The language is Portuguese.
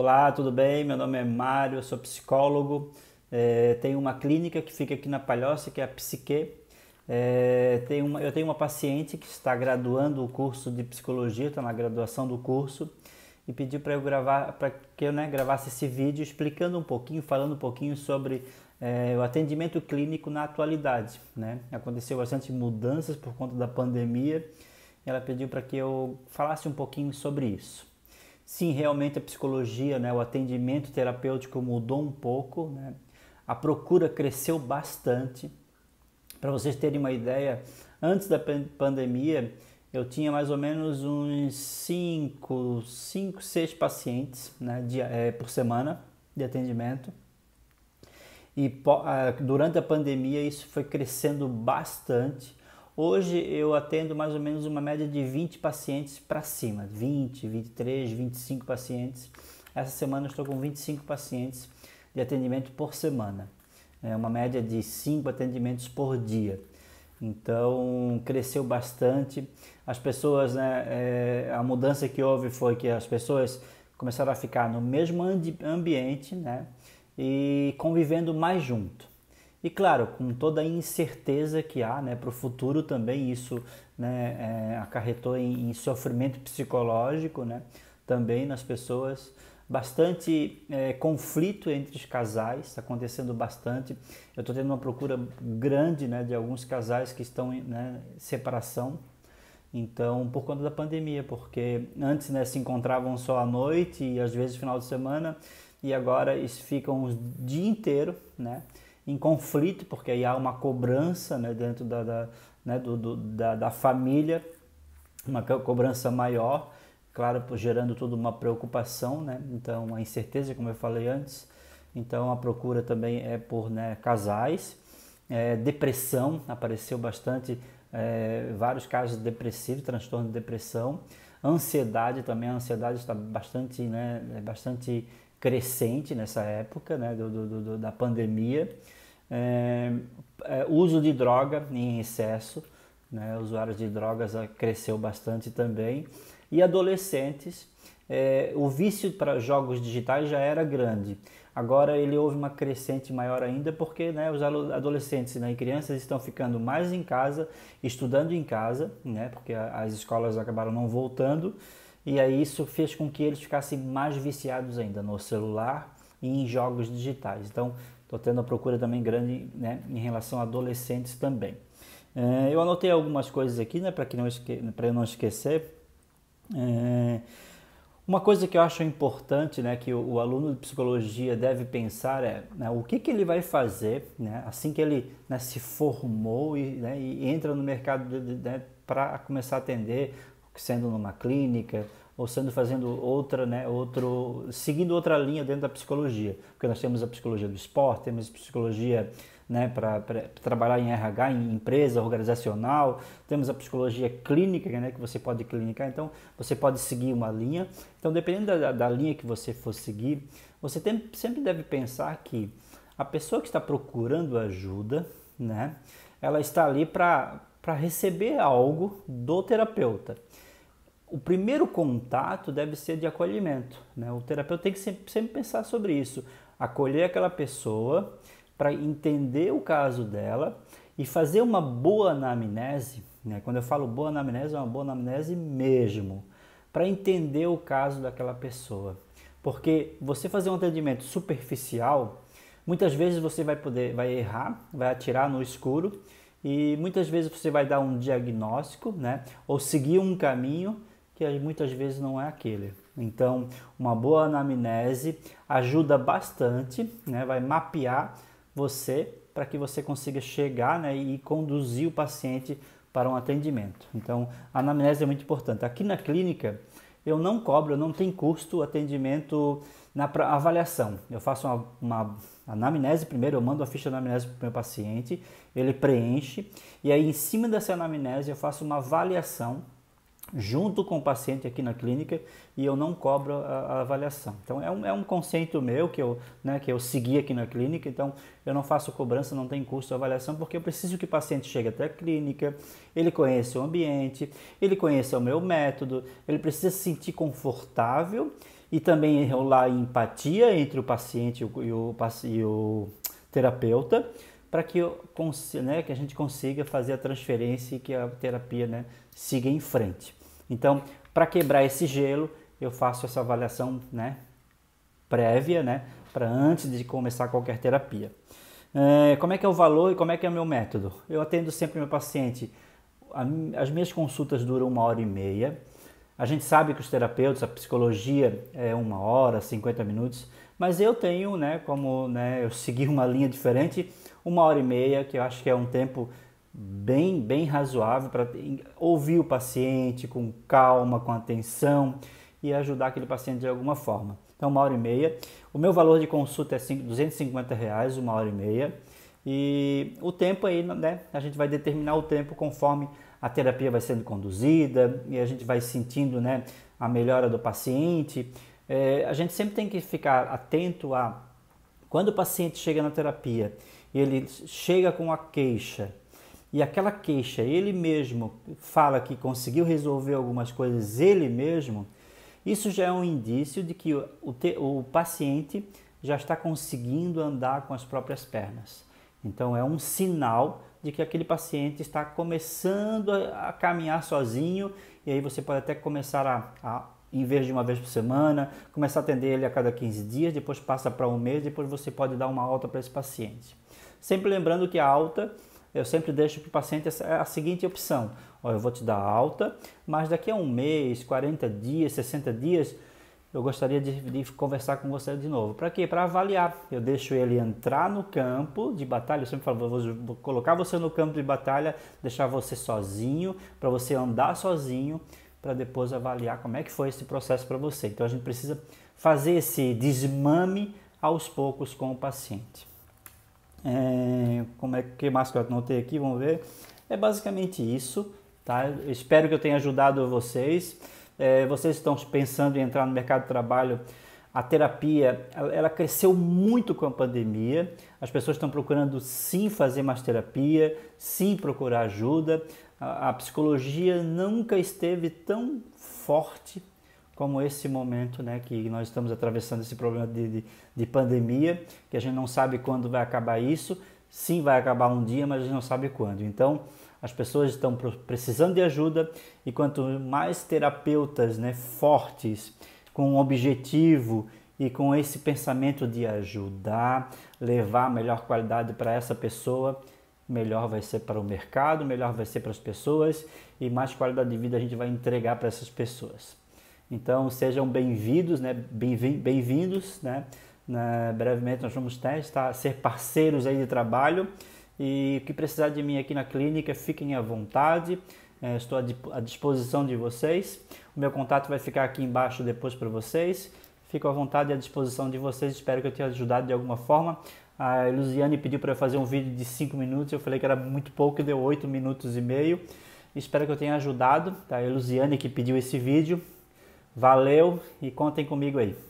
Olá, tudo bem? Meu nome é Mário, sou psicólogo. É, tenho uma clínica que fica aqui na Palhoça, que é a Psique. É, tenho uma, eu tenho uma paciente que está graduando o curso de psicologia, está na graduação do curso, e pediu para eu gravar, para que eu né, gravasse esse vídeo explicando um pouquinho, falando um pouquinho sobre é, o atendimento clínico na atualidade. Né? Aconteceu bastante mudanças por conta da pandemia. Ela pediu para que eu falasse um pouquinho sobre isso sim, realmente a psicologia, né, o atendimento terapêutico mudou um pouco, né? a procura cresceu bastante. Para vocês terem uma ideia, antes da pandemia, eu tinha mais ou menos uns 5, 5 6 pacientes né, de, é, por semana de atendimento. E ah, durante a pandemia isso foi crescendo bastante. Hoje eu atendo mais ou menos uma média de 20 pacientes para cima, 20, 23, 25 pacientes. Essa semana estou com 25 pacientes de atendimento por semana, é uma média de 5 atendimentos por dia. Então cresceu bastante. As pessoas, né, é, a mudança que houve foi que as pessoas começaram a ficar no mesmo ambiente, né, e convivendo mais junto. E claro, com toda a incerteza que há né, para o futuro também, isso né, é, acarretou em, em, sofrimento psicológico né, também nas pessoas. Bastante é, conflito entre os casais, tá acontecendo bastante. Eu estou tendo uma procura grande né, de alguns casais que estão em né, separação. Então, por conta da pandemia, porque antes né, se encontravam só à noite e às vezes final de semana, e agora eles ficam o dia inteiro, né? em conflito, porque aí há uma cobrança né, dentro da, da, né, do, do, da, da família, uma cobrança maior, claro, gerando toda uma preocupação, né? então a incerteza, como eu falei antes, então a procura também é por né, casais, é, depressão, apareceu bastante, é, vários casos depressivos, transtorno de depressão, ansiedade também, a ansiedade está bastante, né, é bastante crescente nessa época né, do, do, do da pandemia, é, é, uso de droga em excesso, né? usuários de drogas ah, cresceu bastante também. E adolescentes, é, o vício para jogos digitais já era grande. Agora ele houve uma crescente maior ainda porque né, os adolescentes né, e crianças estão ficando mais em casa, estudando em casa, né, porque as escolas acabaram não voltando, e aí isso fez com que eles ficassem mais viciados ainda no celular e em jogos digitais. Então Estou tendo uma procura também grande né, em relação a adolescentes também. É, eu anotei algumas coisas aqui né, para eu não esquecer. É, uma coisa que eu acho importante, né, que o, o aluno de psicologia deve pensar é né, o que, que ele vai fazer né, assim que ele né, se formou e, né, e entra no mercado né, para começar a atender, sendo numa clínica ou sendo fazendo outra, né, outro, seguindo outra linha dentro da psicologia, porque nós temos a psicologia do esporte, temos psicologia né, para trabalhar em RH, em empresa organizacional, temos a psicologia clínica, né, que você pode clinicar, então você pode seguir uma linha. Então, dependendo da, da linha que você for seguir, você tem, sempre deve pensar que a pessoa que está procurando ajuda, né, ela está ali para receber algo do terapeuta o primeiro contato deve ser de acolhimento. Né? O terapeuta tem que sempre, sempre pensar sobre isso. Acolher aquela pessoa para entender o caso dela e fazer uma boa anamnese. Né? Quando eu falo boa anamnese, é uma boa anamnese mesmo, para entender o caso daquela pessoa. Porque você fazer um atendimento superficial, muitas vezes você vai poder, vai errar, vai atirar no escuro e muitas vezes você vai dar um diagnóstico, né? Ou seguir um caminho que muitas vezes não é aquele. Então, uma boa anamnese ajuda bastante, né? vai mapear você para que você consiga chegar né? e conduzir o paciente para um atendimento. Então, a anamnese é muito importante. Aqui na clínica, eu não cobro, não tem custo atendimento na avaliação. Eu faço uma, uma anamnese primeiro, eu mando a ficha anamnese para o meu paciente, ele preenche, e aí em cima dessa anamnese eu faço uma avaliação junto com o paciente aqui na clínica e eu não cobro a, a avaliação. Então é um, é um conceito meu que eu, né, que eu segui aqui na clínica, então eu não faço cobrança, não tem custo de avaliação, porque eu preciso que o paciente chegue até a clínica, ele conheça o ambiente, ele conheça o meu método, ele precisa se sentir confortável e também rolar empatia entre o paciente e o, e o, terapeuta para que, eu, né, que a gente consiga fazer a transferência e que a terapia né, siga em frente. Então, para quebrar esse gelo, eu faço essa avaliação né, prévia, né, para antes de começar qualquer terapia. É, como é que é o valor e como é que é o meu método? Eu atendo sempre meu paciente. As minhas consultas duram uma hora e meia. A gente sabe que os terapeutas, a psicologia é uma hora, 50 minutos, mas eu tenho, né, como né, eu segui uma linha diferente, uma hora e meia, que eu acho que é um tempo bem, bem razoável para ouvir o paciente com calma, com atenção e ajudar aquele paciente de alguma forma. Então, uma hora e meia. O meu valor de consulta é 250 reais, uma hora e meia. E o tempo aí, né? A gente vai determinar o tempo conforme a terapia vai sendo conduzida e a gente vai sentindo, né, a melhora do paciente. É, a gente sempre tem que ficar atento a quando o paciente chega na terapia, e ele chega com a queixa e aquela queixa, ele mesmo fala que conseguiu resolver algumas coisas ele mesmo, isso já é um indício de que o, te, o paciente já está conseguindo andar com as próprias pernas. Então é um sinal de que aquele paciente está começando a, a caminhar sozinho e aí você pode até começar a, a em vez de uma vez por semana, começar a atender ele a cada 15 dias, depois passa para um mês, depois você pode dar uma alta para esse paciente. Sempre lembrando que a alta eu sempre deixo para o paciente a seguinte opção: ó, eu vou te dar alta, mas daqui a um mês, 40 dias, 60 dias, eu gostaria de, de conversar com você de novo. Para quê? Para avaliar. Eu deixo ele entrar no campo de batalha. Eu sempre falo, vou, vou colocar você no campo de batalha, deixar você sozinho, para você andar sozinho, para depois avaliar como é que foi esse processo para você. Então a gente precisa fazer esse desmame aos poucos com o paciente. É, como é que mais que eu anotei aqui? Vamos ver. É basicamente isso, tá? espero que eu tenha ajudado vocês. É, vocês estão pensando em entrar no mercado de trabalho? A terapia, ela cresceu muito com a pandemia. As pessoas estão procurando sim fazer mais terapia, sim procurar ajuda. A, a psicologia nunca esteve tão forte como esse momento né, que nós estamos atravessando esse problema de, de, de, pandemia, que a gente não sabe quando vai acabar isso. Sim, vai acabar um dia, mas a gente não sabe quando. Então, as pessoas estão precisando de ajuda e quanto mais terapeutas né, fortes, com um objetivo e com esse pensamento de ajudar, levar a melhor qualidade para essa pessoa, melhor vai ser para o mercado, melhor vai ser para as pessoas e mais qualidade de vida a gente vai entregar para essas pessoas. Então sejam bem-vindos, né? Bem-vindos, né? Na, brevemente nós vamos testar, ser parceiros aí de trabalho e o que precisar de mim aqui na clínica, fiquem à vontade. É, estou à disposição de vocês. O meu contato vai ficar aqui embaixo depois para vocês. Fico à vontade e à disposição de vocês. Espero que eu tenha ajudado de alguma forma. A Luziane pediu para eu fazer um vídeo de 5 minutos. Eu falei que era muito pouco, deu 8 minutos e meio. Espero que eu tenha ajudado. Tá? A Luziane que pediu esse vídeo. Valeu e contem comigo aí.